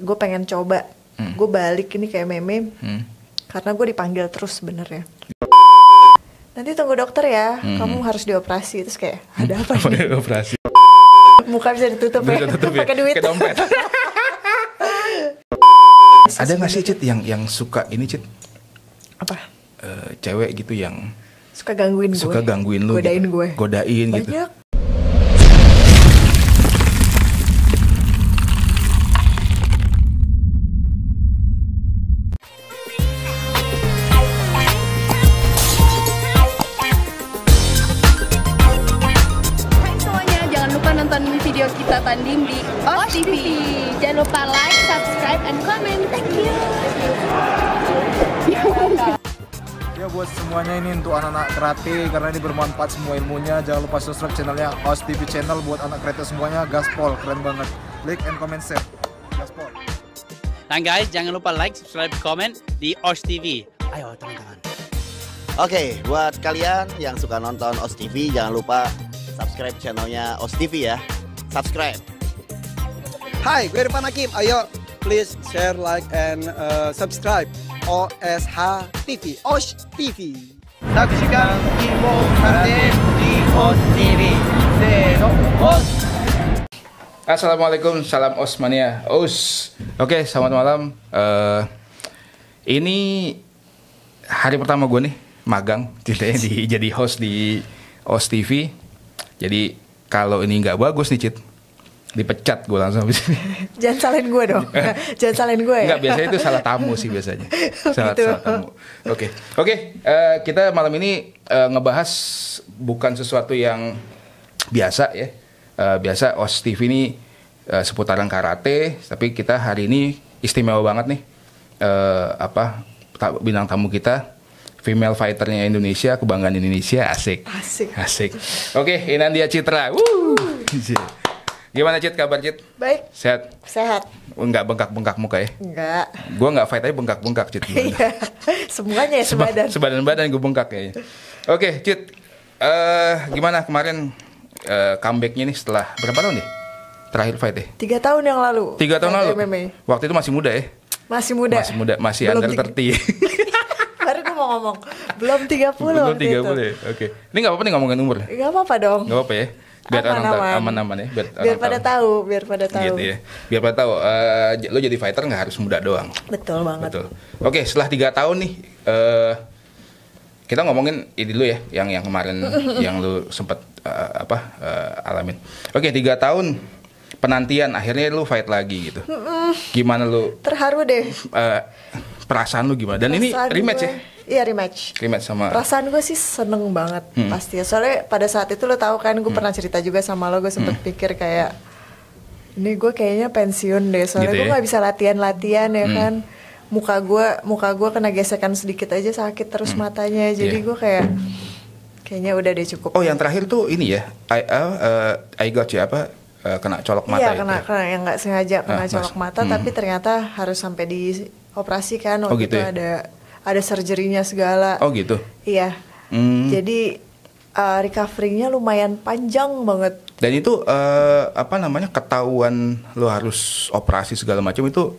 gue pengen coba hmm. gue balik ini kayak meme hmm. karena gue dipanggil terus sebenarnya nanti tunggu dokter ya hmm. kamu harus dioperasi terus kayak hmm. ada apa nih operasi muka bisa ditutup bisa ya, ya. pakai duit Pake dompet ada nggak sih cit yang yang suka ini cit apa uh, cewek gitu yang suka gangguin suka gue. gangguin lu gitu. godain gitu. gue godain Banyak. gitu Krati karena ini bermanfaat semua ilmunya. Jangan lupa subscribe channelnya Os TV Channel buat anak kreatif semuanya. Gaspol keren banget. Like and comment share. Gaspol. Dan guys, jangan lupa like, subscribe, comment di Os TV. Ayo teman-teman. Oke, okay, buat kalian yang suka nonton Os TV, jangan lupa subscribe channelnya Os TV ya. Subscribe. Hai, gue Irfan Hakim. Ayo, please share, like, and uh, subscribe. OSH TV. OSH TV. 作詞家希望家庭オス TV せーのオス Assalamualaikum, salam Osmania. Os. Oke, okay, selamat malam. Uh, ini hari pertama gue nih magang, jadi jadi host di Os TV. Jadi kalau ini nggak bagus nih Cit, dipecat gue langsung habis ini. Jangan salin gue dong. Iya. Jangan salin gue ya. Enggak, biasanya itu salah tamu sih biasanya. Salah, gitu. salah tamu. Oke. Okay. Oke, okay, uh, eh, kita malam ini uh, ngebahas bukan sesuatu yang biasa ya. Uh, biasa OS TV ini uh, seputaran karate, tapi kita hari ini istimewa banget nih. Uh, apa ta bintang tamu kita female fighternya Indonesia, kebanggaan Indonesia, asik. Asik. Asik. Oke, okay, Inandia Citra. Woo. Iya. Gimana Cit kabar Cit? Baik. Sehat? Sehat. Enggak bengkak-bengkak muka ya? Enggak. Gua enggak fight aja bengkak-bengkak Cit. Iya. Semuanya ya sebadan. Sebadan badan gue bengkak kayaknya. Oke, okay, Cit. uh, gimana kemarin uh, comebacknya nih setelah berapa tahun nih? Terakhir fight ya? Tiga tahun yang lalu. Tiga tahun lalu. MMA. Waktu itu masih muda ya? Masih muda. Masih muda, masih Belum under 30. Baru gue mau ngomong. Belum 30 Belum 30 ya. Oke. Okay. Ini nggak apa-apa nih ngomongin umur. Ya? Nggak apa-apa dong. Nggak apa-apa ya biar aman-aman aman-aman ya biar, biar pada tahu. tahu biar pada gitu tahu gitu ya biar pada tahu uh, lo jadi fighter nggak harus muda doang betul banget betul oke setelah tiga tahun nih uh, kita ngomongin ini dulu ya yang yang kemarin yang lo sempet uh, apa uh, alamin oke tiga tahun penantian akhirnya lo fight lagi gitu gimana lo terharu deh uh, perasaan lu gimana? Dan perasaan ini rematch gue, ya? Iya rematch. Rematch sama. Perasaan gue sih seneng banget hmm. pasti. Ya. Soalnya pada saat itu lo tau kan gue hmm. pernah cerita juga sama lo gue sempet hmm. pikir kayak ini gue kayaknya pensiun deh soalnya gitu ya? gue nggak bisa latihan-latihan ya hmm. kan muka gue muka gue kena gesekan sedikit aja sakit terus hmm. matanya jadi yeah. gue kayak kayaknya udah deh cukup. Oh yang terakhir tuh ini ya I uh, uh, I got you apa uh, kena colok mata? Iya gitu kena, ya? kena yang nggak sengaja kena ah, colok mas, mata hmm. tapi ternyata harus sampai di operasi kan waktu oh, gitu itu ya? ada ada surgery segala. Oh gitu. Iya. Hmm. Jadi uh, eh, recovery lumayan panjang banget. Dan itu uh, apa namanya ketahuan lo harus operasi segala macam itu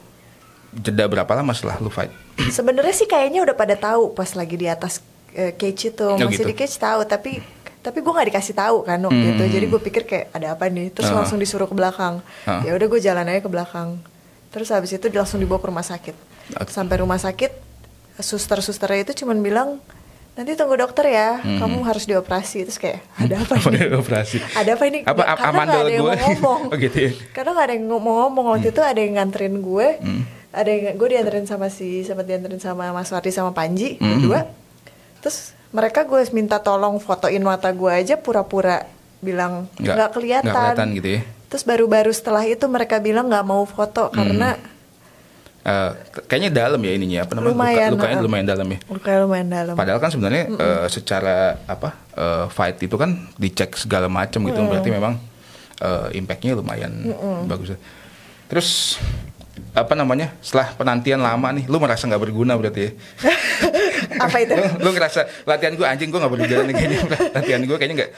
jeda berapa lama setelah lo fight? Sebenarnya sih kayaknya udah pada tahu pas lagi di atas uh, cage itu oh, masih gitu. di cage tahu tapi tapi gue nggak dikasih tahu kan waktu hmm. itu jadi gue pikir kayak ada apa nih terus uh langsung disuruh ke belakang uh ya udah gue jalan aja ke belakang terus habis itu langsung dibawa ke rumah sakit okay. sampai rumah sakit suster-susternya itu cuman bilang nanti tunggu dokter ya hmm. kamu harus dioperasi terus kayak hmm. ada apa ini operasi ada apa ini apa karena nggak ada yang gue. mau ngomong oh, gitu ya? karena nggak ada yang mau ngomong waktu hmm. itu ada yang nganterin gue hmm. ada yang gue dianterin sama si sama dianterin sama Mas Wati sama Panji hmm. berdua terus mereka gue minta tolong fotoin mata gue aja pura-pura bilang nggak kelihatan, gak kelihatan gitu ya. terus baru-baru setelah itu mereka bilang nggak mau foto hmm. karena uh, kayaknya dalam ya ininya apa namanya lumayan, luka, lukanya lumayan dalam ya luka lumayan dalam padahal kan sebenarnya mm -mm. Uh, secara apa uh, fight itu kan dicek segala macam gitu mm. berarti memang uh, impactnya lumayan mm -mm. bagus terus apa namanya setelah penantian lama nih lu merasa nggak berguna berarti ya apa itu lu, ngerasa latihan gue anjing gue nggak berguna nih kayaknya latihan gue kayaknya nggak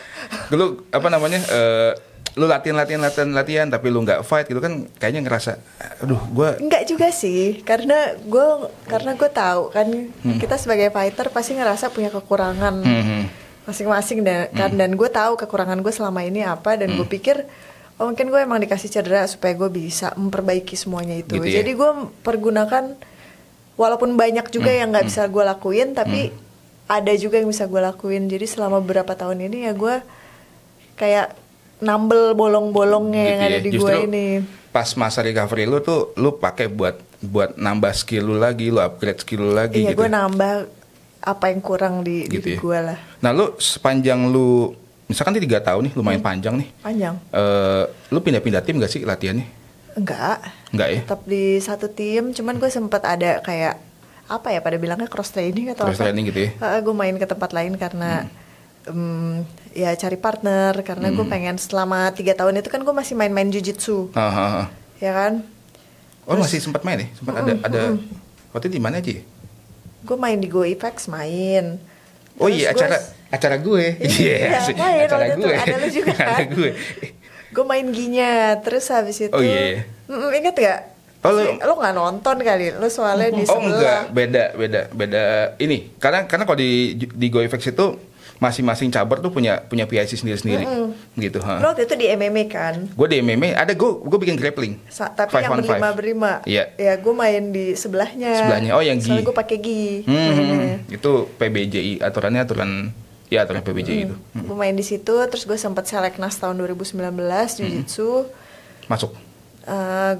lu apa namanya uh, lu latihan latihan latihan latihan tapi lu nggak fight gitu kan kayaknya ngerasa aduh gue nggak juga sih karena gue karena gue tahu kan hmm. kita sebagai fighter pasti ngerasa punya kekurangan hmm, hmm. masing-masing dan hmm. kan dan gue tahu kekurangan gue selama ini apa dan hmm. gue pikir oh, mungkin gue emang dikasih cedera supaya gue bisa memperbaiki semuanya itu gitu ya? jadi gue pergunakan walaupun banyak juga hmm. yang nggak hmm. bisa gue lakuin tapi hmm. ada juga yang bisa gue lakuin jadi selama beberapa tahun ini ya gue kayak nambel bolong-bolongnya gitu yang ya. ada di Justru, gue ini. Pas masa recovery lu tuh lu pakai buat buat nambah skill lu lagi, lu upgrade skill lu lagi iya, gitu. Iya, gue nambah apa yang kurang di gitu di ya. gue lah. Nah, lu sepanjang lu misalkan tiga tahun nih lumayan hmm. panjang nih. Panjang. Eh, uh, lu pindah-pindah tim gak sih latihannya? Enggak. Enggak ya. Tetap di satu tim, cuman gue sempet ada kayak apa ya pada bilangnya cross training atau cross apa? training gitu ya. Uh, gue main ke tempat lain karena hmm um, ya cari partner karena hmm. gue pengen selama tiga tahun itu kan gue masih main-main jujitsu ah, ah, ah. ya kan oh Terus, masih sempat main nih ya? sempat mm, ada ada mm. waktu di mana aja gue main di Go Apex main Terus oh iya acara acara gue iya yeah, ya, main acara gue ada lu juga kan? ada gue gue main ginya terus habis itu oh iya yeah. inget gak Oh, lu, lu gak nonton kali, lu soalnya di sebelah. Oh enggak, beda, beda, beda ini. Karena karena kalau di di effects itu masing-masing cabar tuh punya punya PIC sendiri-sendiri mm-hmm. gitu ha. Lo itu di MMA kan? Gue di MMA, ada gue gue bikin grappling. Sa- tapi five yang berlima berlima. Iya. Yeah. Ya gue main di sebelahnya. Sebelahnya. Oh yang gi. Soalnya gue pakai gi. Hmm, itu PBJI aturannya aturan ya aturan PBJI hmm. itu. Hmm. Gue main di situ terus gue sempat seleknas tahun 2019 mm-hmm. jiu-jitsu. Hmm. Masuk. Uh, eh,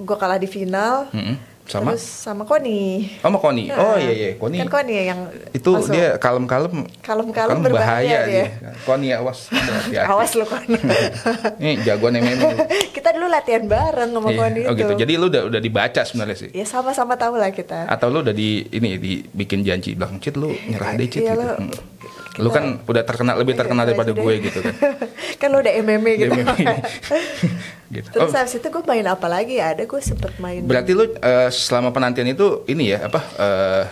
gue kalah di final. Hmm sama Terus sama Koni. Oh, sama Koni. Nah, oh iya iya, Koni. Kan Koni yang Itu masuk. dia kalem-kalem. Kalem-kalem kan berbahaya dia. dia. Koni awas. awas lu Koni. Ini jagoan yang MMA. kita dulu latihan bareng sama iya. Koni oh, gitu. itu. gitu. Jadi lu udah udah dibaca sebenarnya sih. Ya sama-sama tahu lah kita. Atau lu udah di ini dibikin janji belakang cit lu nyerah deh cit iya, gitu. Lu, hmm. Kita, lu kan udah terkenal lebih terkenal iya, daripada iya, gue iya. gitu kan. kan lu udah MMA gitu. MMA. gitu. Terus oh. itu gue main apa lagi? Ya? Ada gue sempet main. Berarti lu uh, selama penantian itu ini ya apa uh,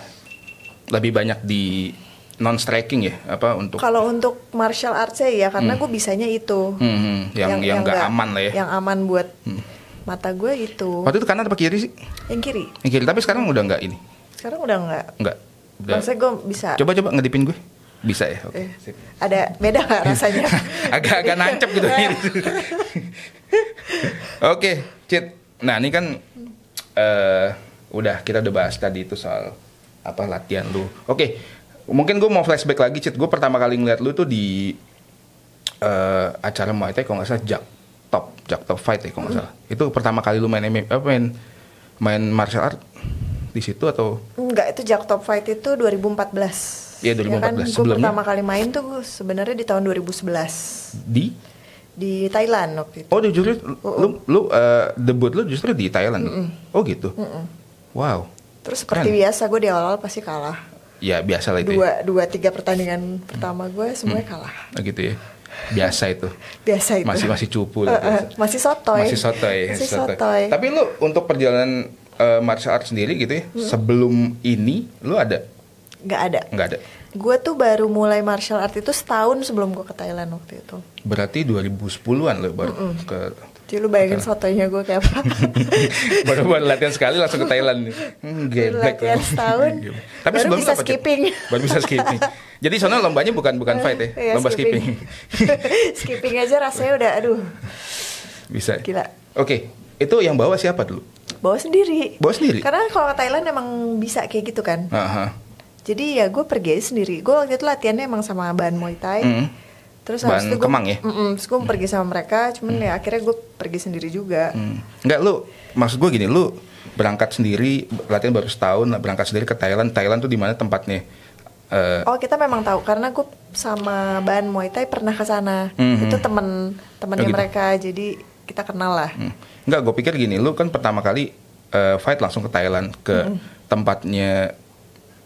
lebih banyak di non striking ya apa untuk kalau untuk martial arts ya iya, karena hmm. gue bisanya itu hmm, hmm. yang yang, yang gak, gak aman lah ya yang aman buat hmm. mata gue itu waktu itu kanan apa kiri sih yang kiri yang kiri tapi sekarang udah nggak ini sekarang udah nggak nggak maksudnya gue bisa coba coba ngedipin gue bisa ya. Okay. Eh, Ada beda nggak rasanya? Agak-agak nancep gitu. Eh. Oke, okay, Cit. Nah ini kan uh, udah kita udah bahas tadi itu soal apa latihan lu. Oke, okay. mungkin gue mau flashback lagi, Cit. Gue pertama kali ngeliat lu tuh di uh, acara Muay Thai kalau nggak salah Jack Top, Jack Top Fight ya kalau nggak salah. Hmm. Itu pertama kali lu main MMA, apa main main martial art di situ atau? Enggak, itu Jack Top Fight itu 2014. Iya 2014. Ya kan, Sebelumnya. Gue pertama kali main tuh sebenarnya di tahun 2011. Di? Di Thailand waktu itu. Oh, justru uh lu lu uh, debut lu justru di Thailand. Mm -mm. Oh gitu. Mm -mm. Wow. Terus seperti Keren. biasa gue di awal-awal pasti kalah. Ya biasa lah itu. Ya. Dua ya. dua tiga pertandingan pertama gue semuanya hmm. kalah. Oh, gitu ya. Biasa itu. biasa itu. Masih masih cupu Uh, uh, masih sotoy. Masih sotoy. Masih sotoy. sotoy. Tapi lu untuk perjalanan uh, martial art sendiri gitu ya, hmm. sebelum ini lu ada nggak ada nggak ada gue tuh baru mulai martial art itu setahun sebelum gue ke Thailand waktu itu berarti 2010-an lo baru mm -mm. ke jadi lu bayangin fotonya gue kayak apa baru baru latihan sekali langsung ke Thailand hmm, latihan setahun tapi baru bisa apa, skipping baru bisa skipping jadi soalnya lombanya bukan bukan iya, fight ya, ya lomba skipping skipping. skipping aja rasanya udah aduh bisa gila oke okay. itu yang bawa siapa dulu bawa sendiri bawa sendiri karena kalau ke Thailand emang bisa kayak gitu kan Aha jadi ya gue pergi aja sendiri gue waktu itu latihannya emang sama bahan muay thai mm. terus ban habis itu gua, ya mm -mm, gue mm. pergi sama mereka cuman mm. ya akhirnya gue pergi sendiri juga mm. nggak lu maksud gue gini lu berangkat sendiri latihan baru setahun berangkat sendiri ke Thailand Thailand tuh di mana tempatnya Uh, oh kita memang tahu karena gue sama Ban Muay Thai pernah ke sana. Mm -hmm. Itu temen temennya oh, gitu. mereka jadi kita kenal lah. Mm. Enggak, gue pikir gini, lu kan pertama kali uh, fight langsung ke Thailand ke mm -hmm. tempatnya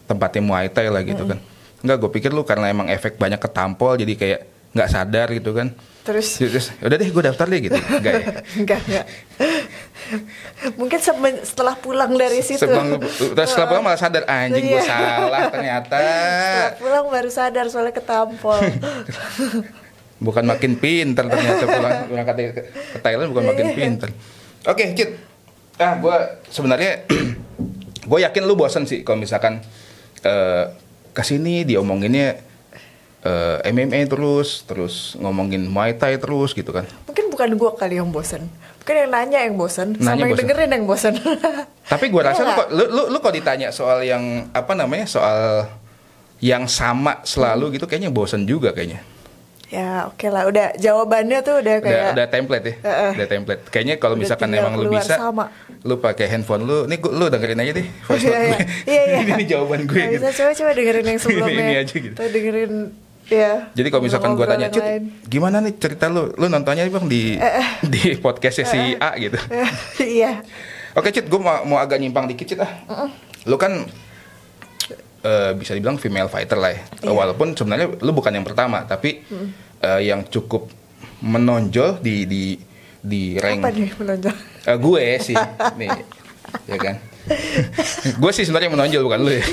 tempatnya Muay Thai lah gitu mm -hmm. kan. Enggak, gue pikir lu karena emang efek banyak ketampol jadi kayak nggak sadar gitu kan. Terus? Terus, udah deh gue daftar deh gitu. Enggak ya? enggak, enggak. Mungkin setelah pulang dari situ. Sebang, setelah pulang malah sadar anjing gue iya. salah ternyata. Setelah pulang baru sadar soalnya ketampol. bukan makin pinter ternyata pulang berangkat ke Thailand bukan makin iya. pinter. Oke, okay, Cid. Ah, gue sebenarnya gue yakin lu bosen sih kalau misalkan uh, kesini diomonginnya uh, eh, MMA terus, terus ngomongin Muay Thai terus gitu kan. Mungkin bukan gua kali yang bosen. Mungkin yang nanya yang bosen, nanya sama bosen. dengerin yang bosen. Tapi gua rasa lu, iya. lu, lu, lu kok ditanya soal yang apa namanya? Soal yang sama selalu hmm. gitu kayaknya bosen juga kayaknya. Ya oke okay lah, udah jawabannya tuh udah kayak udah, udah template ya, uh, udah template. Kayaknya kalau misalkan emang lu bisa, sama. lu pakai handphone lu, nih lu dengerin aja deh voice iya, note gue. Iya, iya. iya. ini, jawaban gue. Gak gitu. Bisa coba-coba dengerin yang sebelumnya. ini, aja gitu. Tuh dengerin ya Jadi kalau misalkan gue tanya, Cut, gimana nih cerita lu? Lu nontonnya bang di uh, di podcastnya uh, si eh, A gitu. Uh, iya. Oke Cut, gue mau, mau agak nyimpang dikit Cut ah. Uh -uh. Lu kan Eh, bisa dibilang female fighter lah ya. Yeah. Walaupun sebenarnya lu bukan yang pertama, tapi mm. uh, yang cukup menonjol di di di rank. Apa nih menonjol? Uh, gue sih, nih, ya kan. gue sih sebenarnya menonjol bukan lu ya.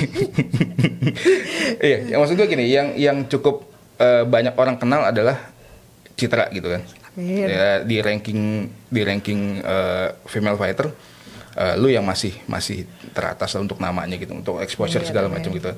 Iya, yeah, maksud gue gini, yang yang cukup uh, banyak orang kenal adalah Citra gitu kan. Amin. Ya, di ranking di ranking uh, female fighter uh, lu yang masih masih teratas lah untuk namanya gitu untuk exposure yeah, segala macam gitu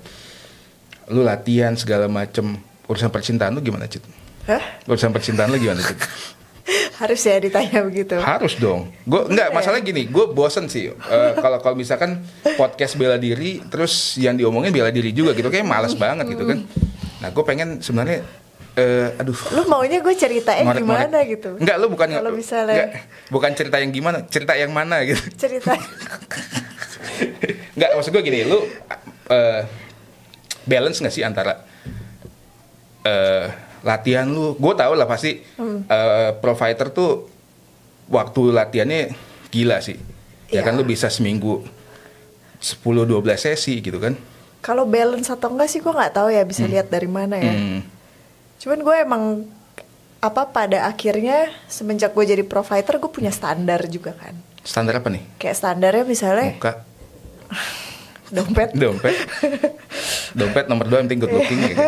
lu latihan segala macam urusan percintaan lu gimana cit huh? urusan percintaan lu gimana cit harus ya ditanya begitu harus dong gue iya. nggak masalah gini gue bosen sih eh, kalau uh, kalau misalkan podcast bela diri terus yang diomongin bela diri juga gitu kayak males banget gitu kan hmm. nah gue pengen sebenarnya Uh, aduh. Lu maunya gue cerita yang gimana ngorek. gitu? Enggak, lu bukan Kalau misalnya enggak, bukan cerita yang gimana, cerita yang mana gitu. Cerita. enggak, maksud gue gini, lu uh, balance gak sih antara uh, latihan lu? Gue tau lah pasti hmm. uh, provider tuh waktu latihannya gila sih. Ya, ya kan iya. lu bisa seminggu 10 12 sesi gitu kan. Kalau balance atau enggak sih gue nggak tahu ya bisa hmm. lihat dari mana ya. Hmm cuman gue emang apa pada akhirnya semenjak gue jadi provider gue punya standar juga kan standar apa nih kayak standarnya misalnya muka dompet dompet dompet nomor dua yang penting good iya. looking gitu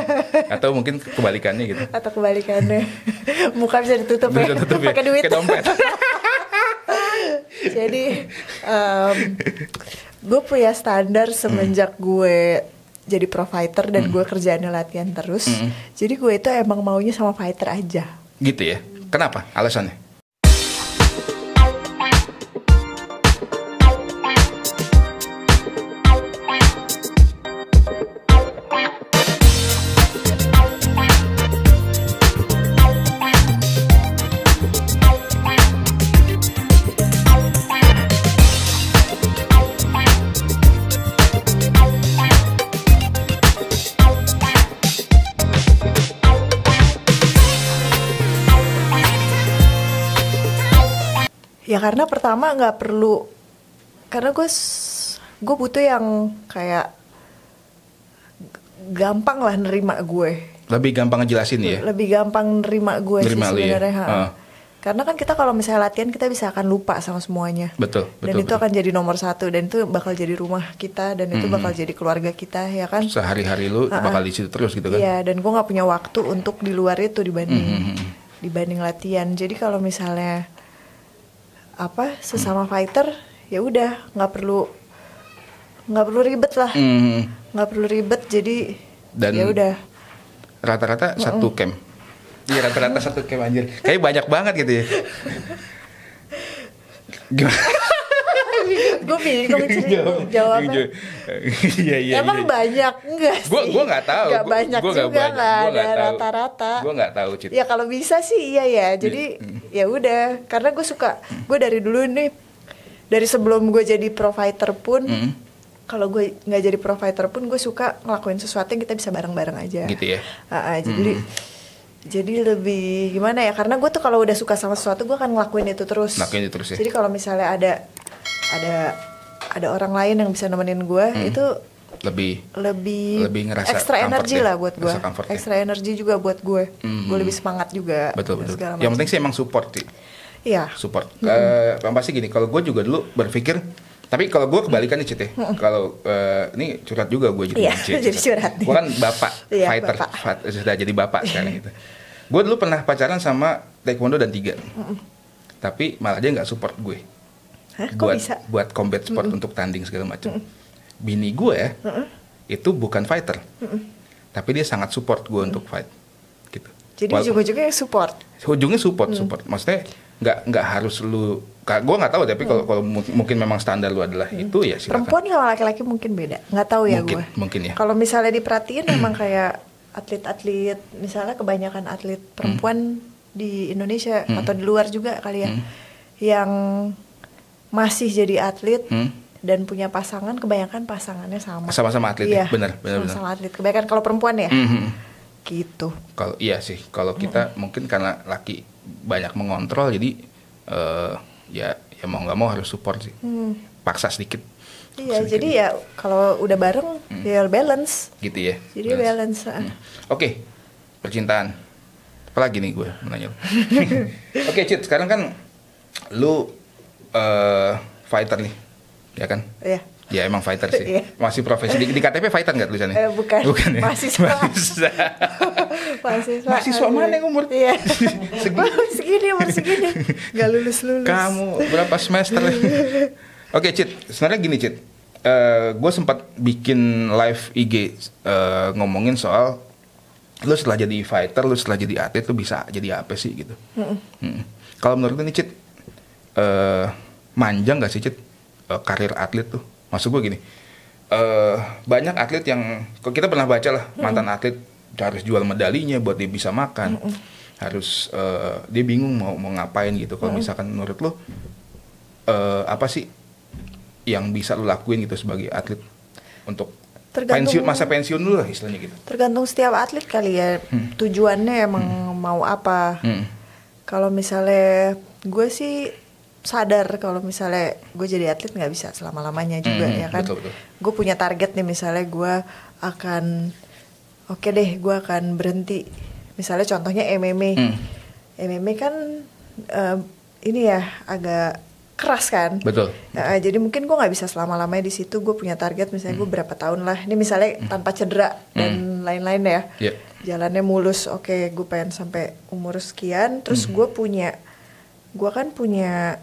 atau mungkin kebalikannya gitu atau kebalikannya muka bisa ditutup ya, ditutup ya. pakai duit Ke dompet jadi um, gue punya standar semenjak hmm. gue jadi provider dan mm. gue kerjaannya latihan terus. Mm. Jadi gue itu emang maunya sama fighter aja. Gitu ya? Kenapa? Alasannya? ya karena pertama nggak perlu karena gue gue butuh yang kayak gampang lah nerima gue lebih gampang ngejelasin ya lebih gampang nerima gue nerima sih ya? sebenarnya ya. uh. karena kan kita kalau misalnya latihan kita bisa akan lupa sama semuanya betul, betul dan itu betul. akan jadi nomor satu dan itu bakal jadi rumah kita dan itu mm -hmm. bakal jadi keluarga kita ya kan sehari-hari lu uh -uh. bakal di situ terus gitu kan Iya dan gue nggak punya waktu untuk di luar itu dibanding mm -hmm. dibanding latihan jadi kalau misalnya apa sesama fighter ya udah nggak perlu nggak perlu ribet lah mhm. nggak mm. perlu ribet jadi dan ya udah rata-rata mm satu camp iya rata-rata satu camp anjir kayak banyak banget gitu ya gimana gue bingung iya. jawab, jawabnya iya, iya iya emang iya. banyak enggak gue gue nggak tahu nggak banyak gua, gua juga nggak ada rata-rata gue nggak tahu Cita. ya kalau bisa sih iya ya jadi ya udah karena gue suka gue dari dulu nih dari sebelum gue jadi provider pun mm kalau gue nggak jadi provider pun gue suka ngelakuin sesuatu yang kita bisa bareng-bareng aja gitu ya uh, uh, jadi mm jadi lebih gimana ya karena gue tuh kalau udah suka sama sesuatu gue akan ngelakuin itu terus ngelakuin itu terus ya jadi kalau misalnya ada ada ada orang lain yang bisa nemenin gue hmm. itu lebih lebih lebih ngerasa extra energi ya? lah buat gue ya? extra energi juga buat gue hmm gue lebih semangat juga betul betul yang penting sih emang support sih ya support mm-hmm. uh, pasti gini kalau gue juga dulu berpikir tapi kalau gue kebalikan nih Cit ya. kalau uh, ini curhat juga gue iya, jadi yeah, gitu. jadi curhat gue kan bapak yeah, fighter bapak. Fat, sudah jadi bapak iya. sekarang gitu gue dulu pernah pacaran sama taekwondo dan tiga mm -mm. tapi malah dia nggak support gue Hah, buat bisa? buat combat sport mm -mm. untuk tanding segala macam. Mm -mm. Bini gue ya, mm -mm. itu bukan fighter, mm -mm. tapi dia sangat support gue mm -mm. untuk fight, gitu. Jadi ujung-ujungnya support. Ujungnya support, mm. support. Maksudnya nggak nggak harus lu, gue nggak tahu tapi kalau mm. kalau mungkin memang standar lu adalah mm. itu ya. Silakan. Perempuan sama laki-laki mungkin beda, nggak tahu ya gue. Mungkin ya. Kalau misalnya diperhatiin memang kayak atlet-atlet, misalnya kebanyakan atlet perempuan mm. di Indonesia hmm. atau di luar juga kali ya, hmm. yang masih jadi atlet hmm? dan punya pasangan kebanyakan pasangannya sama sama-sama atlet ya iya, benar benar sama-sama atlet kebanyakan kalau perempuan ya mm -hmm. gitu kalau iya sih kalau hmm. kita mm -hmm. mungkin karena laki banyak mengontrol jadi uh, ya ya mau nggak mau harus support sih mm. paksa sedikit Iya, jadi ya kalau udah bareng hmm. ya balance. Gitu ya. Jadi balance. balance. Ah. Hmm. Oke, okay. percintaan. Apalagi nih gue menanya. Oke, okay, Cid, sekarang kan lu uh, fighter nih, ya kan? Iya. Ya emang fighter sih. Iya. Masih profesi di, di KTP fighter nggak tulisannya? Eh, bukan. Bukan ya. Masih Mahasiswa. Mahasiswa. Mahasiswa mana yang umur? Iya. segini. Oh, segini umur segini. Gak lulus lulus. Kamu berapa semester? Iya. Oke, okay, Cit. Sebenarnya gini, Cit. Uh, eh, gue sempat bikin live IG uh, eh, ngomongin soal lu setelah jadi fighter, lu setelah jadi atlet, lu bisa jadi apa sih gitu. Mm -mm. Hmm. Kalau menurut gue nih, Cit, uh, manjang gak sih Cid? Uh, eh, karir atlet tuh maksud gue gini uh, banyak atlet yang kok kita pernah baca lah mm. mantan atlet harus jual medalinya buat dia bisa makan mm. harus uh, dia bingung mau mau ngapain gitu kalau mm. misalkan menurut lo uh, apa sih yang bisa lo lakuin gitu sebagai atlet untuk tergantung pensiun masa pensiun dulu lah istilahnya gitu tergantung setiap atlet kali ya hmm. tujuannya emang hmm. mau apa hmm. kalau misalnya gue sih sadar kalau misalnya gue jadi atlet nggak bisa selama lamanya juga hmm, ya kan gue punya target nih misalnya gue akan oke okay deh gue akan berhenti misalnya contohnya MMA hmm. MMA kan uh, ini ya agak keras kan betul, betul. Nah, jadi mungkin gue nggak bisa selama lamanya di situ gue punya target misalnya hmm. gue berapa tahun lah ini misalnya hmm. tanpa cedera dan hmm. lain-lain ya yeah. jalannya mulus oke okay, gue pengen sampai umur sekian terus hmm. gue punya gue kan punya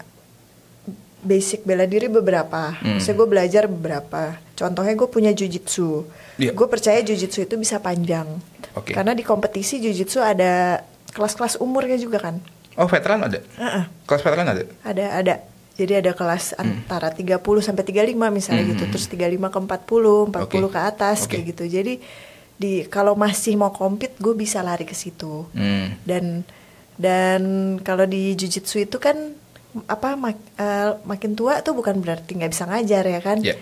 basic bela diri beberapa. Hmm. Saya gue belajar beberapa. Contohnya gue punya jujitsu. Yeah. Gue percaya jujitsu itu bisa panjang. Okay. Karena di kompetisi jujitsu ada kelas-kelas umurnya juga kan. Oh veteran ada? Uh-uh. Kelas veteran ada? Ada, ada. Jadi ada kelas hmm. antara 30 sampai 35 misalnya gitu. hmm. gitu. Terus 35 ke 40, 40 okay. ke atas okay. kayak gitu. Jadi di kalau masih mau kompet gue bisa lari ke situ. Hmm. Dan dan kalau di jujitsu itu kan apa mak, uh, makin tua tuh bukan berarti nggak bisa ngajar ya kan yeah.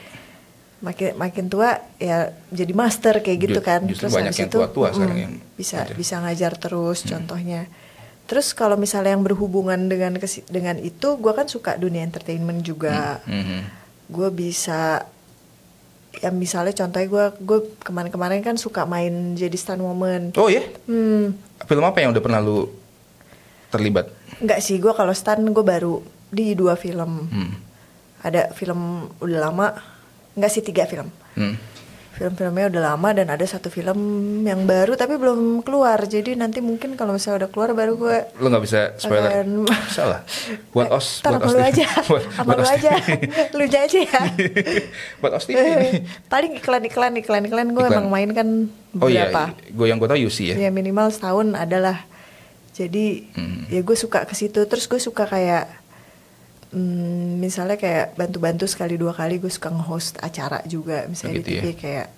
makin makin tua ya jadi master kayak gitu kan terus banyak yang itu tua-tua mm, yang bisa ada. bisa ngajar terus hmm. contohnya terus kalau misalnya yang berhubungan dengan dengan itu gue kan suka dunia entertainment juga hmm. hmm. gue bisa ya misalnya contohnya gue gue kemarin-kemarin kan suka main jadi stunt woman oh iya yeah? hmm. film apa yang udah pernah lu terlibat? Enggak sih, gue kalau stun gue baru di dua film. Hmm. Ada film udah lama, enggak sih tiga film. Hmm. Film-filmnya udah lama dan ada satu film yang baru tapi belum keluar. Jadi nanti mungkin kalau misalnya udah keluar baru gue. Lo gak bisa spoiler. Akan... Salah. Buat eh, os. Taruh ya. buat os lu aja. buat, lu aja. lu aja ya. buat os TV eh, Paling iklan iklan iklan iklan gue emang main kan berapa? Oh iya. Gue yang gue tau UC ya. Ya minimal setahun adalah jadi hmm. ya gue suka ke situ terus gue suka kayak hmm, misalnya kayak bantu-bantu sekali dua kali gue suka nge-host acara juga misalnya Begitu oh di gitu, TV ya? kayak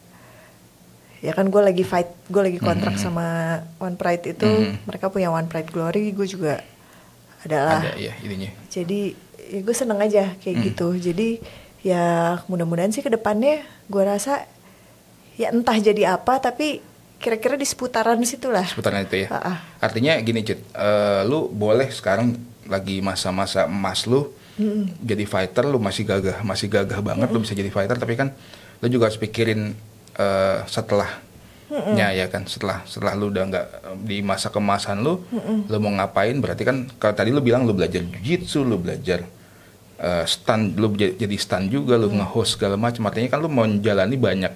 ya kan gue lagi fight gue lagi kontrak hmm. sama One Pride itu hmm. mereka punya One Pride Glory gue juga adalah ada ya jadi ya gue seneng aja kayak hmm. gitu jadi ya mudah-mudahan sih kedepannya gue rasa ya entah jadi apa tapi kira-kira di seputaran situ lah. Seputaran itu ya. Uh -uh. Artinya gini Cut. uh, eh, lu boleh sekarang lagi masa-masa emas lu mm jadi fighter, lu masih gagah, masih gagah banget, mm lu bisa jadi fighter, tapi kan lu juga harus pikirin uh, eh, setelah mm hmm ya kan setelah setelah lu udah nggak di masa kemasan lu mm hmm lu mau ngapain berarti kan kalau tadi lu bilang lu belajar jujitsu lu belajar uh, eh, stand lu jadi stand juga lu hmm. nge-host segala macam artinya kan lu mau menjalani banyak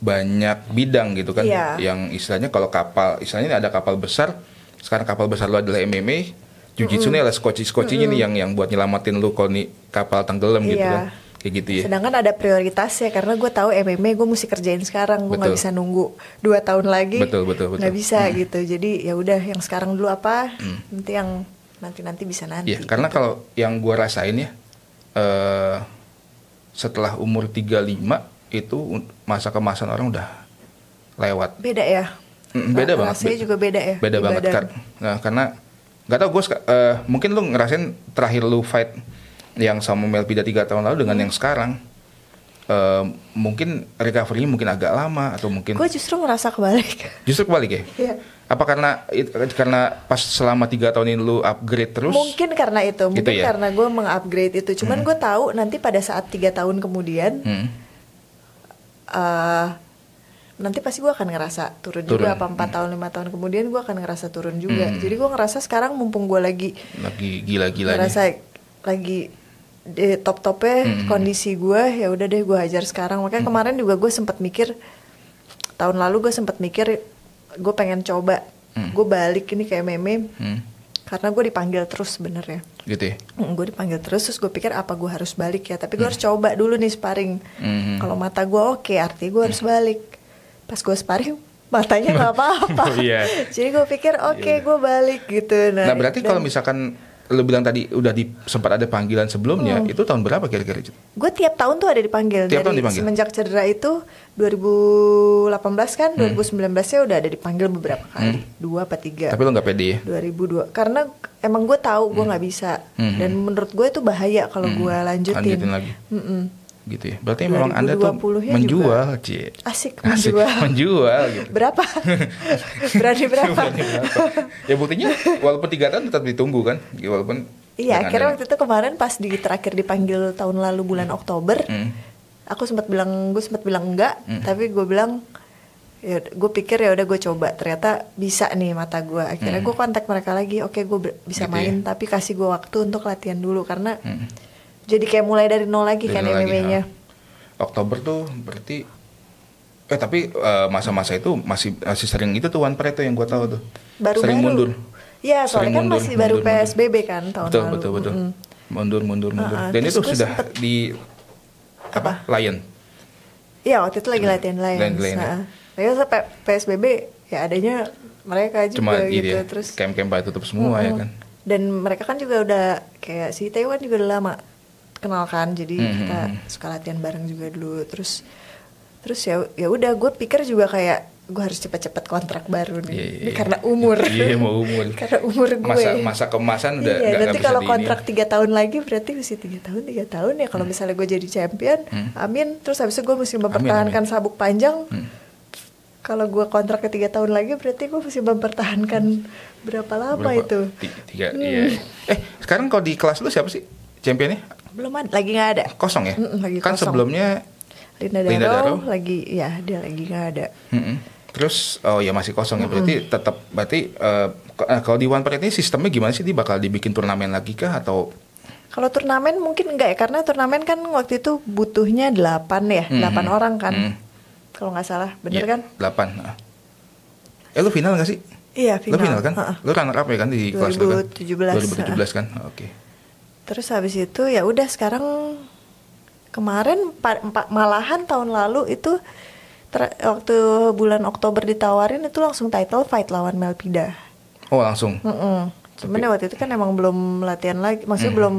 banyak bidang gitu kan yeah. yang istilahnya kalau kapal istilahnya ada kapal besar sekarang kapal besar lu adalah MMA jujitsu mm -hmm. adalah skoci skocinya mm -hmm. nih yang yang buat nyelamatin lu kalau nih kapal tenggelam yeah. gitu iya. kan kayak gitu ya. Sedangkan ada prioritas ya karena gue tahu MMA gue mesti kerjain sekarang gue nggak bisa nunggu dua tahun lagi. Betul betul betul. Gak bisa hmm. gitu jadi ya udah yang sekarang dulu apa hmm. nanti yang nanti nanti bisa nanti. ya, karena gitu. kalau yang gue rasain ya uh, setelah umur 35 itu masa kemasan orang udah lewat. Beda ya. Mm, beda banget. Rasanya juga beda ya. Beda banget nah, karena nggak tau gue uh, mungkin lu ngerasain terakhir lu fight yang sama Mel Melpida tiga tahun lalu dengan hmm. yang sekarang uh, mungkin recovery mungkin agak lama atau mungkin gue justru merasa kebalik justru kebalik ya yeah. apa karena karena pas selama tiga tahun ini lu upgrade terus mungkin karena itu gitu mungkin ya? karena gue mengupgrade itu cuman hmm. gue tahu nanti pada saat tiga tahun kemudian hmm uh, nanti pasti gue akan ngerasa turun, turun. juga apa empat hmm. tahun lima tahun kemudian gue akan ngerasa turun juga hmm. jadi gue ngerasa sekarang mumpung gue lagi lagi gila-gila ngerasa lagi di top topnya hmm, hmm, hmm. kondisi gue ya udah deh gue hajar sekarang makanya hmm. kemarin juga gue sempat mikir tahun lalu gue sempat mikir gue pengen coba hmm. gue balik ini kayak meme hmm karena gue dipanggil terus sebenarnya gitu ya mm, gue dipanggil terus terus gue pikir apa gue harus balik ya tapi gue hmm. harus coba dulu nih sparring hmm. kalau mata gue oke arti gue harus hmm. balik pas gue sparring matanya nggak apa-apa iya. jadi gue pikir oke okay, iya. gue balik gitu nah, nah berarti kalau misalkan lu bilang tadi udah di, sempat ada panggilan sebelumnya, hmm. itu tahun berapa kira-kira? Gue tiap tahun tuh ada dipanggil. Tiap Dari tahun dipanggil. Semenjak cedera itu 2018 kan, hmm. 2019 ya udah ada dipanggil beberapa kali, hmm. dua atau tiga. Tapi lo nggak pede ya? 2002, karena emang gue tahu gue hmm. nggak hmm. bisa, hmm. dan menurut gue itu bahaya kalau hmm. gue lanjutin. Lanjutin lagi. Hmm -mm gitu ya. Berarti memang Anda tuh menjual, Cie. Asik, Asik menjual. menjual gitu. Berapa? Berani berapa? Berani berapa? ya buktinya walaupun tiga tahun tetap ditunggu kan. Walaupun Iya, akhirnya waktu itu kemarin pas di terakhir dipanggil tahun lalu bulan hmm. Oktober, hmm. aku sempat bilang gue sempat bilang enggak, hmm. tapi gue bilang ya gue pikir ya udah gue coba ternyata bisa nih mata gue akhirnya hmm. gue kontak mereka lagi oke okay, gue bisa gitu main ya? tapi kasih gue waktu untuk latihan dulu karena hmm jadi kayak mulai dari nol lagi dari kan MMA nya Oktober tuh berarti eh tapi masa eh, masa-masa itu masih masih sering itu tuh one pre tuh yang gue tahu tuh. Baru sering baru. mundur. ya soalnya sering kan mundur, masih baru mundur, PSBB mundur. kan tahun betul, lalu. Betul, betul, Mundur, mundur, mundur. Uh, ah, -huh. Dan itu sudah sempet... di apa? apa? Lion. Iya, waktu itu lagi hmm. latihan lain. Lion, Lion. Nah, ya. Nah, PSBB ya adanya mereka juga Cuma gitu iya, terus camp-camp tutup semua mm -hmm. ya kan. Dan mereka kan juga udah kayak si Taiwan juga udah lama kenal kan jadi mm -hmm. kita hmm, hmm. suka latihan bareng juga dulu terus terus ya ya udah gue pikir juga kayak gue harus cepat-cepat kontrak baru nih yeah, yeah, ini iya. karena umur iya yeah, mau umur karena umur gue masa masa kemasan udah iya, gak, nanti gak kalau kontrak tiga tahun lagi berarti mesti tiga tahun tiga tahun ya kalau hmm. misalnya gue jadi champion hmm. amin terus habis itu gue mesti mempertahankan amin, amin. sabuk panjang hmm. kalau gue kontrak tiga tahun lagi berarti gue mesti mempertahankan hmm. berapa lama berapa? itu tiga hmm. iya. eh sekarang kalau di kelas lu siapa sih championnya belum ada, lagi nggak ada. Kosong ya? Mm -mm, lagi kan kosong. sebelumnya Linda Daro, Linda Daro lagi ya dia lagi nggak ada. Mm -mm. Terus oh ya masih kosong ya berarti mm -hmm. tetap berarti uh, kalau di One Pride ini sistemnya gimana sih? Dia bakal dibikin turnamen lagi kah atau kalau turnamen mungkin enggak ya karena turnamen kan waktu itu butuhnya 8 ya, mm -hmm. orang kan. Mm -hmm. Kalau nggak salah, bener yeah, kan? 8. Eh lu final nggak sih? Iya, final. Lu final kan? Uh -uh. Lu runner up ya kan di 2017. kelas itu kan? 2017 kan? Oke. Okay terus habis itu ya udah sekarang kemarin empat malahan tahun lalu itu ter, waktu bulan Oktober ditawarin itu langsung title fight lawan Melpida. Oh langsung. Mm -mm. Cuman ya waktu itu kan emang belum latihan lagi, masih mm. belum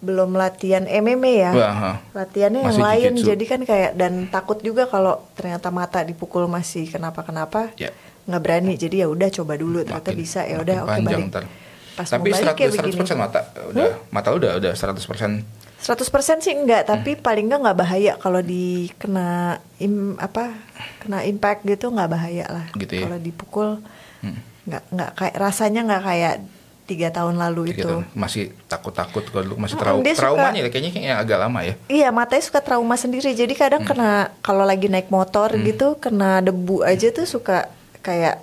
belum latihan MMA ya. Uh -huh. Latihannya masih yang lain, jujitsu. jadi kan kayak dan takut juga kalau ternyata mata dipukul masih kenapa kenapa, yeah. nggak berani. Jadi ya udah coba dulu, ternyata bisa ya udah oke okay, balik. Ntar pas tapi mau balik 100, kayak begini. mata udah hmm? mata lu udah udah 100% 100% sih enggak, hmm. tapi hmm. paling enggak nggak bahaya kalau dikena im, apa kena impact gitu nggak bahaya lah. Gitu ya? Kalau dipukul hmm. nggak nggak kayak rasanya nggak kayak tiga tahun lalu tiga itu tahun. masih takut-takut kalau dulu masih trau dia traumanya suka, ya, kayaknya kayaknya agak lama ya iya matanya suka trauma sendiri jadi kadang hmm. kena kalau lagi naik motor hmm. gitu kena debu aja tuh suka kayak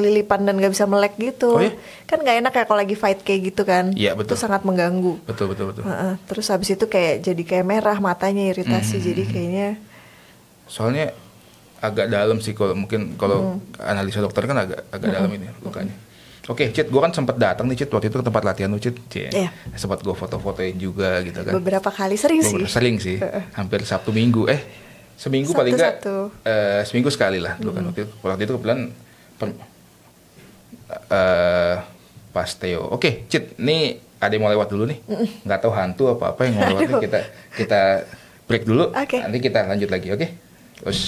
kelilipan dan gak bisa melek gitu. Oh, iya? Kan gak enak ya kalau lagi fight kayak gitu kan. Iya betul. Itu sangat mengganggu. Betul betul betul. Uh, uh. Terus habis itu kayak jadi kayak merah matanya iritasi. Mm -hmm. Jadi kayaknya. Soalnya agak dalam sih kalau mungkin kalau hmm. analisa dokter kan agak agak hmm. dalam ini lukanya. Oke, okay, Cit, gue kan sempat datang nih Cit waktu itu ke tempat latihan lu Cit. Cit. Iya. Sempat gue foto-fotoin juga gitu kan. Beberapa kali sering Beberapa, sih. Sering sih. Hampir Sabtu Minggu eh seminggu Sabtu, paling enggak uh, eh, seminggu sekali lah. Dulu kan hmm. kan waktu itu, waktu itu kebetulan uh, pas Theo. Oke, okay, Cit, nih ada yang mau lewat dulu nih. Nggak tahu hantu apa apa yang mau lewat kita kita break dulu. Okay. Nanti kita lanjut lagi, oke? Okay? Terus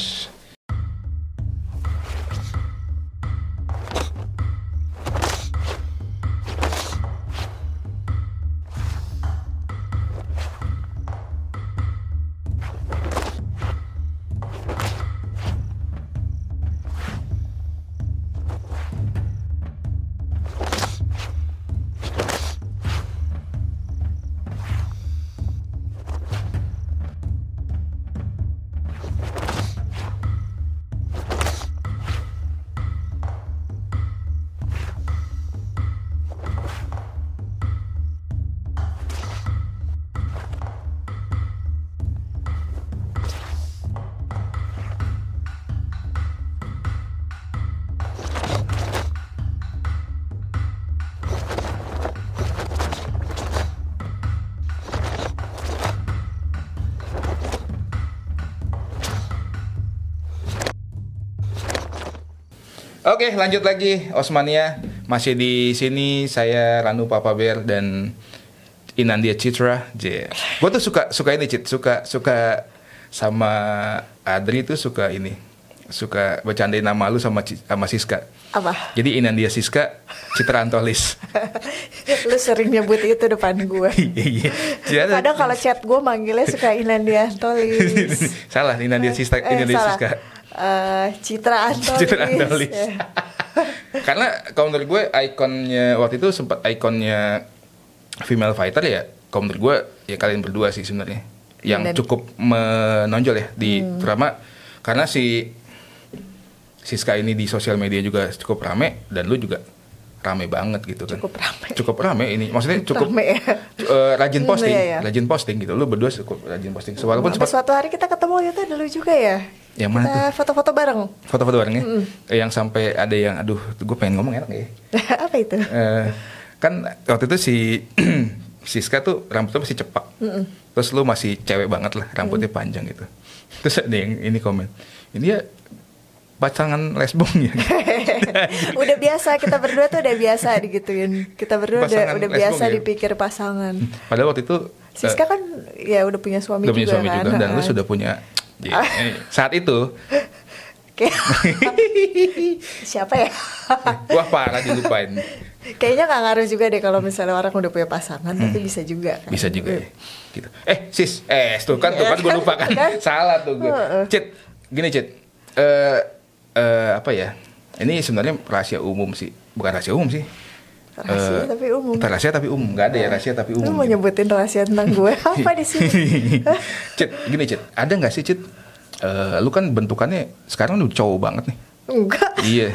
Oke, lanjut lagi Osmania. Masih di sini saya Ranu Papa Bear dan Inandia Citra. Yeah. Gue tuh suka suka ini Cit, suka suka sama Adri tuh suka ini. Suka bercandain nama lu sama sama Siska. Apa? Jadi Inandia Siska Citra Antolis. lu sering nyebut itu depan gue. Iya. Padahal iya. iya, kalau chat gue manggilnya suka Inandia Antolis. salah, Inandia eh, Siska, Inandia Siska uh, Citra Antolis. Citra Antolis. Yeah. Karena kalau menurut gue ikonnya waktu itu sempat ikonnya female fighter ya, kalau menurut gue ya kalian berdua sih sebenarnya yang Dan, cukup menonjol ya di hmm. drama karena si Siska ini di sosial media juga cukup rame dan lu juga rame banget gitu kan cukup rame cukup rame ini maksudnya cukup rame ya. uh, rajin iya, posting ya, ya. rajin posting gitu lu berdua cukup rajin posting walaupun sempat, suatu hari kita ketemu ada lu juga ya yang mana foto-foto bareng. Foto-foto bareng ya. Mm. Yang sampai ada yang aduh, gue pengen ngomong enak ya. Apa itu? Uh, kan waktu itu si Siska tuh rambutnya masih cepak. Mm Terus lu masih cewek banget lah, rambutnya mm. panjang gitu. Terus ada yang ini komen. Ini ya pacangan lesbong ya. udah biasa kita berdua tuh udah biasa digituin. Kita berdua pasangan udah, udah biasa ya. dipikir pasangan. Hmm. Padahal waktu itu Siska eh, kan ya udah punya suami udah punya juga suami kan. juga dan nah, lu sudah punya Yeah. Iya, saat itu Siapa ya? Eh, wah parah dilupain. Kayaknya nggak ngaruh juga deh kalau misalnya orang udah punya pasangan, hmm. tapi bisa juga. Kan? Bisa juga hmm. ya. Gitu. Eh sis, eh tuh kan tuh kan gue iya, lupa kan? kan, salah tuh gue. Cit, gini cit, eh uh, uh, apa ya? Ini sebenarnya rahasia umum sih, bukan rahasia umum sih rahasia eh, tapi umum rahasia tapi umum nggak ada ya rahasia tapi umum lu mau gitu. nyebutin rahasia tentang gue apa di sini Cet, gini cet, ada nggak sih cet, uh, eh, lu kan bentukannya sekarang lu cowok banget nih enggak iya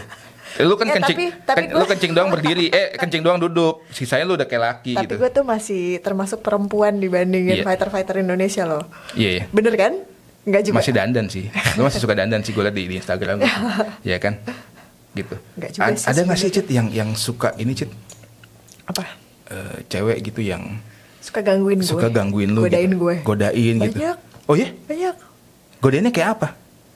lu kan ya, kencing tapi, tapi kan- gua... lu kencing doang berdiri eh kencing doang duduk sisanya lu udah kayak laki tapi gitu tapi gue tuh masih termasuk perempuan dibandingin yeah. fighter fighter Indonesia loh iya yeah, yeah. bener kan Enggak juga. Masih dandan sih. Lu masih suka dandan sih gue liat di, di Instagram. ya kan? Gitu. Enggak juga sih. Ada nggak sih Cit yang yang suka ini Cit? apa uh, cewek gitu yang suka gangguin suka gue. gangguin lu godain gitu. gue godain gitu. banyak. gitu oh iya banyak godainnya kayak apa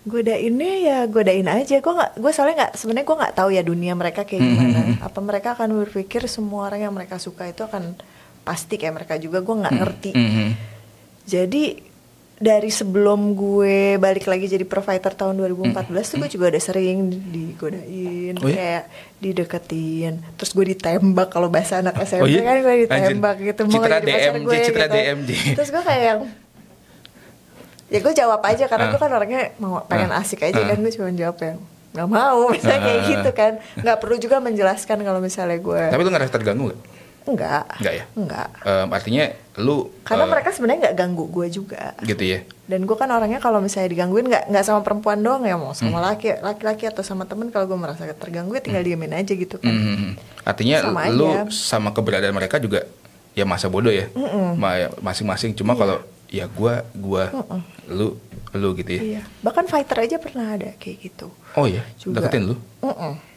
godainnya ya godain aja gue nggak gue soalnya nggak sebenarnya gue nggak tahu ya dunia mereka kayak mm-hmm, gimana mm -hmm. apa mereka akan berpikir semua orang yang mereka suka itu akan pasti kayak mereka juga gue nggak mm-hmm, ngerti mm -hmm. jadi dari sebelum gue balik lagi jadi provider tahun 2014 mm. tuh gue juga ada sering digodain oh, iya? kayak dideketin terus gue ditembak kalau bahasa anak SMP oh, iya? kan gue ditembak Anjir. gitu mau citra jadi DM, gue citra gitu. DM, terus gue kayak yang ya gue jawab aja karena uh. gue ah. kan orangnya mau pengen uh. asik aja uh. kan gue cuma jawab yang nggak mau misalnya uh. kayak gitu kan nggak perlu juga menjelaskan kalau misalnya gue tapi lu ngerasa terganggu gak? Enggak. Enggak ya? Enggak. Um, artinya lu Karena uh, mereka sebenarnya enggak ganggu gue juga. Gitu ya. Dan gue kan orangnya kalau misalnya digangguin enggak nggak sama perempuan doang ya mau sama hmm. laki laki-laki atau sama temen kalau gue merasa terganggu ya tinggal hmm. diemin aja gitu kan. Hmm, hmm, hmm. Artinya sama lu aja. sama keberadaan mereka juga ya masa bodoh ya. ya masing-masing cuma kalau iya. ya gue gue mm -mm. lu lu gitu ya. Iya. Bahkan fighter aja pernah ada kayak gitu. Oh iya. Juga. Deketin lu. Mm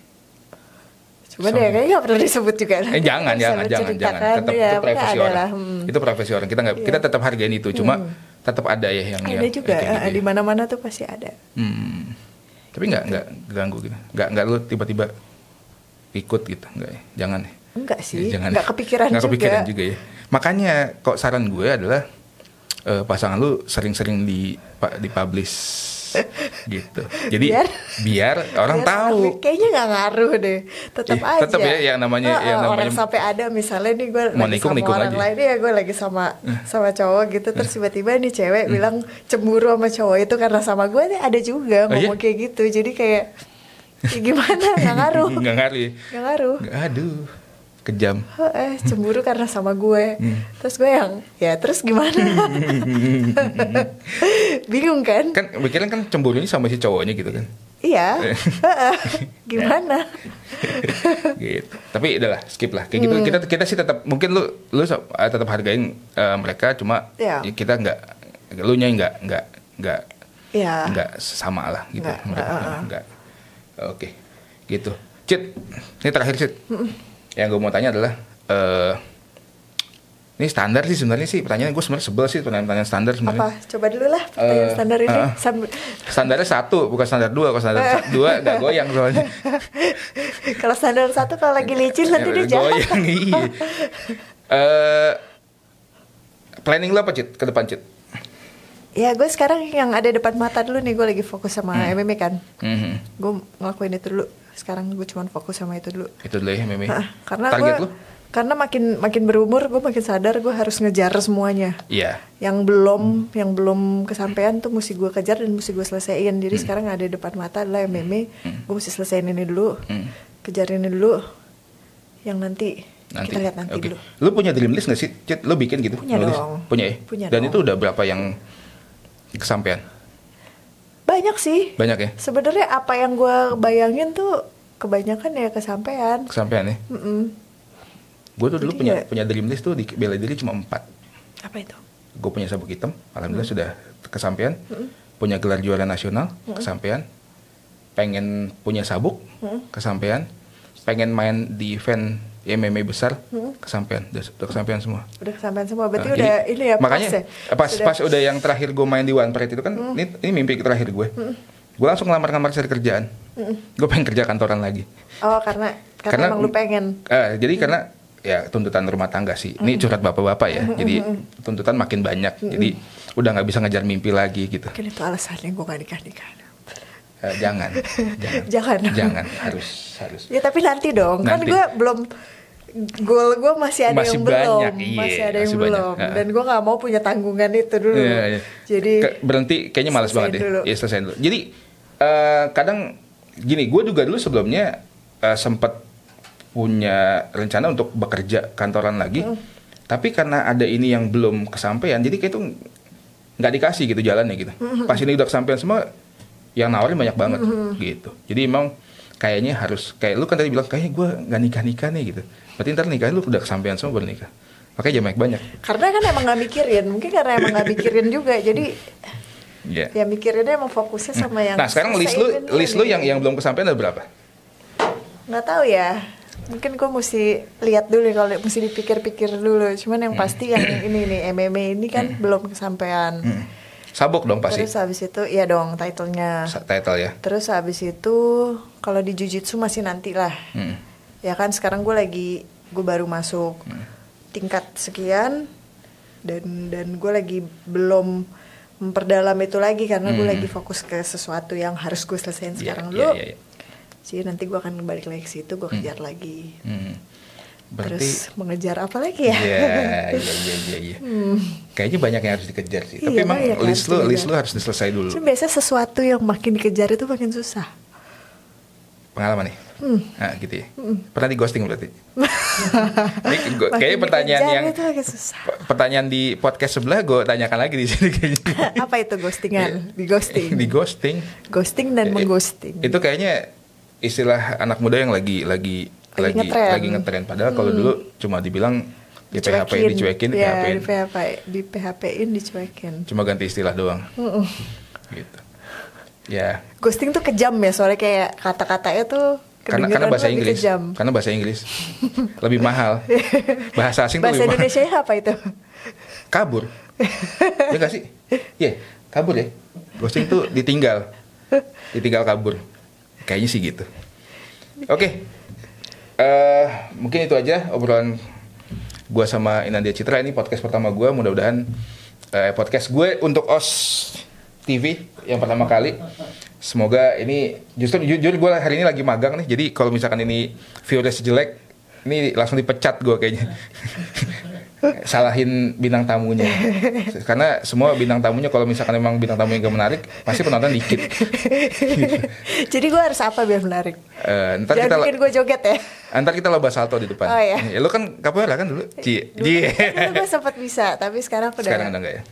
Cuma ya so, kayaknya nggak perlu disebut juga. Eh, jangan, jangan, jangan, jangan. Tetap ya, itu privasi orang. Adalah, hmm. Itu privasi orang. Kita nggak, ya. kita iya. tetap hargain itu. Cuma hmm. tetap ada ya yang ada yang, juga. Yang gitu eh, ya. di mana-mana tuh pasti ada. Hmm. Tapi nggak nggak ganggu gitu. Nggak nggak lu tiba-tiba ikut gitu nggak ya? Jangan. Enggak ya? sih. Ya, jangan. Nggak kepikiran nggak juga. kepikiran juga ya. Makanya kok saran gue adalah uh, pasangan lu sering-sering di di publish gitu jadi biar, biar orang biar tahu kayaknya nggak ngaruh deh tetap aja tetap ya yang namanya oh, yang namanya orang sampai ada misalnya nih gue lagi nikung, sama nikung orang aja. lain ya gue lagi sama eh. sama cowok gitu terus eh. tiba-tiba nih cewek hmm. bilang cemburu sama cowok itu karena sama gue nih ada juga oh, iya? ngomong iya? kayak gitu jadi kayak ya gimana nggak ngaruh ya? nggak ngaruh nggak ngaruh aduh kejam eh cemburu karena sama gue hmm. terus gue yang ya terus gimana bingung kan kan pikiran kan cemburunya sama si cowoknya gitu kan iya gimana gitu tapi udahlah skip lah kayak gitu hmm. kita kita sih tetap mungkin lu lu uh, tetap hargain uh, mereka cuma iya. ya. kita nggak lu nya nggak nggak nggak ya. nggak sama lah gitu nggak, mereka uh, uh. nggak oke gitu cit ini terakhir cit yang gue mau tanya adalah uh, ini standar sih sebenarnya sih pertanyaan gue sebenarnya sebel sih pertanyaan-pertanyaan standar sebenarnya. Apa? Coba dulu lah pertanyaan uh, standar ini. Uh, standarnya satu bukan standar dua, kalau standar dua nggak goyang soalnya. kalau standar satu kalau lagi licin nanti dia jatuh. Goyang iya. uh, planning lo apa cit ke depan cit? Ya gue sekarang yang ada depan mata dulu nih gue lagi fokus sama hmm. MMA kan. Mm -hmm. Gue ngelakuin itu dulu sekarang gue cuma fokus sama itu dulu itu dulu ya Mimi karena gue, karena makin makin berumur gue makin sadar gue harus ngejar semuanya iya yeah. yang belum hmm. yang belum kesampaian tuh mesti gue kejar dan mesti gue selesaiin jadi hmm. sekarang ada di depan mata adalah Mimi hmm. gue mesti selesaiin ini dulu hmm. kejar ini dulu yang nanti, nanti. kita lihat nanti okay. dulu lu punya dream list gak sih chat lu bikin gitu punya dong list? punya ya punya dan dong. itu udah berapa yang kesampaian banyak sih. Banyak ya. Sebenarnya apa yang gue bayangin tuh kebanyakan ya kesampaian. Kesampaian ya. Mm -mm. Gue tuh dulu Jadi punya ya. punya dream list tuh di bela diri cuma empat. Apa itu? Gue punya sabuk hitam, alhamdulillah mm. sudah kesampaian. Mm Punya gelar juara nasional, mm kesampaian. Pengen punya sabuk, mm -mm. kesampaian. Pengen main di event ya MMA besar hmm? kesampaian udah, udah kesampaian semua udah kesampaian semua berarti nah, udah ini ya makanya pas pas pas udah yang terakhir gue main di One Pride itu kan hmm. ini ini mimpi terakhir gue hmm. gue langsung ngelamar-ngelamar cari kerjaan hmm. gue pengen kerja kantoran lagi oh karena karena, karena emang lu pengen uh, jadi hmm. karena ya tuntutan rumah tangga sih ini hmm. curhat bapak-bapak ya hmm. jadi hmm, hmm. tuntutan makin banyak hmm. jadi udah nggak bisa ngejar mimpi lagi gitu kan itu alasannya gue gak nikah nikah eh, jangan, jangan, jangan, jangan harus, harus. Ya tapi nanti dong, kan nanti. kan gue belum goal gue masih ada masih yang banyak, belum iya, masih ada masih yang banyak. belum dan gue nggak mau punya tanggungan itu dulu iya, iya. jadi Ke, berhenti kayaknya males banget deh dulu. ya selesai dulu jadi uh, kadang gini gue juga dulu sebelumnya uh, eh, sempat punya rencana untuk bekerja kantoran lagi hmm. tapi karena ada ini yang belum kesampaian jadi kayak itu nggak dikasih gitu jalannya gitu hmm. pas ini udah kesampaian semua yang nawarin banyak banget -hmm. gitu jadi emang kayaknya harus kayak lu kan tadi bilang kayaknya gue nggak nikah nikah nih gitu berarti ntar nikah lu udah kesampaian semua baru nikah makanya jamak banyak banyak karena kan emang nggak mikirin mungkin karena emang nggak mikirin juga jadi yeah. ya mikirinnya emang fokusnya sama hmm. yang nah sekarang list lu list lu yang yang belum kesampaian ada berapa nggak tahu ya mungkin gue mesti lihat dulu ya, kalau mesti dipikir-pikir dulu cuman yang hmm. pasti yang ini nih MMA ini kan hmm. belum kesampaian Sabuk dong pasti. Terus habis itu iya dong titlenya. Title ya. Terus habis itu kalau di jujitsu masih nanti lah. Hmm. Ya kan sekarang gue lagi gue baru masuk hmm. tingkat sekian dan dan gue lagi belum memperdalam itu lagi karena hmm. gue lagi fokus ke sesuatu yang harus gue selesaikan iya, sekarang yeah, dulu. Yeah, yeah, yeah. Sih nanti gue akan balik lagi ke situ gue hmm. kejar hmm. lagi. Hmm Berarti, terus mengejar apa lagi ya? Iya, iya, iya, iya. Ya. Hmm. Kayaknya banyak yang harus dikejar sih. Iya, Tapi emang list lu, list lu harus diselesai dulu. Cuma biasanya sesuatu yang makin dikejar itu makin susah. Pengalaman nih? Hmm. Nah, gitu ya. Hmm. Pernah di ghosting berarti? Ini gua, kayaknya pertanyaan yang pertanyaan di podcast sebelah gue tanyakan lagi di sini kayaknya. Apa itu ghostingan? Iya. Di ghosting. di ghosting. Ghosting dan eh, eh, mengghosting. Itu kayaknya istilah anak muda yang lagi lagi lagi lagi ngetren, lagi ngetren. padahal hmm. kalau dulu cuma dibilang di PHP dicuekin ya, di ya, PHP di PHP di PHP in dicuekin cuma ganti istilah doang uh -uh. gitu ya yeah. ghosting tuh kejam ya soalnya kayak kata-katanya tuh karena karena bahasa Inggris kejam. karena bahasa Inggris lebih mahal bahasa asing bahasa lebih Indonesia mahal. apa itu kabur ya gak sih ya yeah, kabur ya ghosting tuh ditinggal ditinggal kabur kayaknya sih gitu oke okay uh, mungkin itu aja obrolan gue sama Inandia Citra ini podcast pertama gue mudah-mudahan uh, podcast gue untuk os TV yang pertama kali semoga ini justru jujur gue hari ini lagi magang nih jadi kalau misalkan ini viewersnya jelek ini langsung dipecat gue kayaknya salahin bintang tamunya karena semua bintang tamunya kalau misalkan emang bintang tamunya gak menarik pasti penonton dikit jadi gue harus apa biar menarik uh, ntar kita bikin gue joget ya ntar kita lomba salto di depan oh, iya. ya lo kan lah kan dulu cie dulu kan gue sempat bisa tapi sekarang udah sekarang udah enggak ya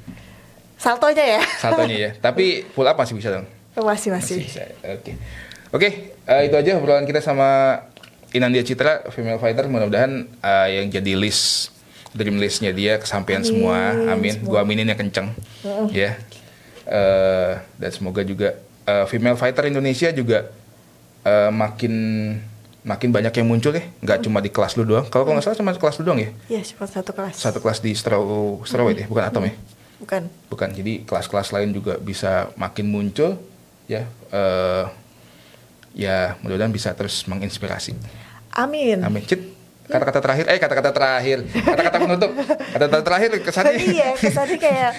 saltonya ya saltonya ya tapi full up masih bisa dong oh, masih masih, masih ya. oke oke eh, itu aja obrolan kita sama Inandia Citra female fighter mudah-mudahan uh, yang jadi list dream listnya dia kesampaian semua amin semua. gua aminin ya kenceng uh -uh. ya yeah. uh, dan semoga juga uh, female fighter Indonesia juga uh, makin makin banyak yang muncul ya nggak hmm. cuma di kelas lu doang kalau mm. nggak salah cuma kelas lu doang ya iya cuma satu kelas satu kelas di Straw Strawweight ya bukan Atom ya hmm. bukan bukan jadi kelas-kelas lain juga bisa makin muncul ya uh, ya mudah-mudahan bisa terus menginspirasi amin amin Cid kata-kata terakhir eh kata-kata terakhir kata-kata penutup kata-kata terakhir kesannya oh, iya kesannya kayak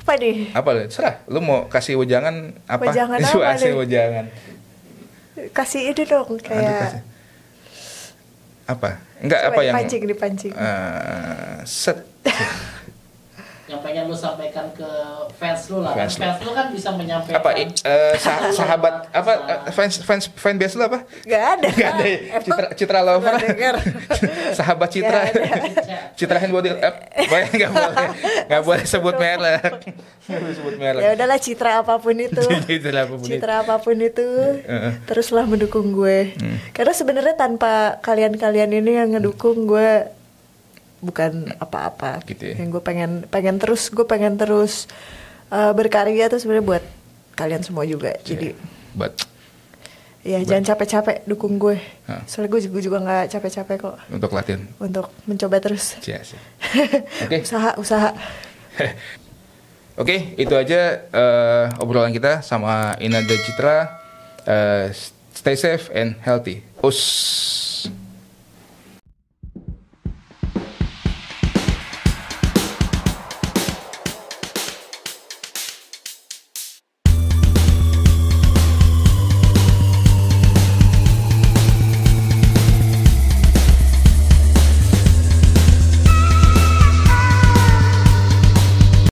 apa deh apa deh serah lu mau kasih wejangan apa wejangan apa deh wejangan kasih ide dong kayak Aduh, apa enggak Coba apa yang dipancing dipancing uh, set yang pengen lu sampaikan ke fans lu lah. Fans, fans lu kan bisa menyampaikan. Apa uh, sahabat apa uh, fans fans fan base lu apa? Gak ada. Gak ada. Ya. Citra Citra lover. sahabat Citra. Citra handbody eh, boleh nggak boleh nggak boleh sebut merek. sebut merek. Ya udahlah Citra apapun itu. Citra apapun Citra itu. apapun itu. Iya, eh. teruslah mendukung gue. Hmm. Karena sebenarnya tanpa kalian-kalian ini yang ngedukung gue bukan apa-apa gitu ya. yang gue pengen pengen terus gue pengen terus uh, berkarya tuh sebenarnya buat kalian semua juga yeah. jadi buat ya but, jangan capek-capek dukung gue huh. soalnya gue juga juga nggak capek-capek kok untuk latihan untuk mencoba terus yeah, yeah. okay. usaha usaha oke okay, itu aja uh, obrolan kita sama Inada Citra uh, stay safe and healthy us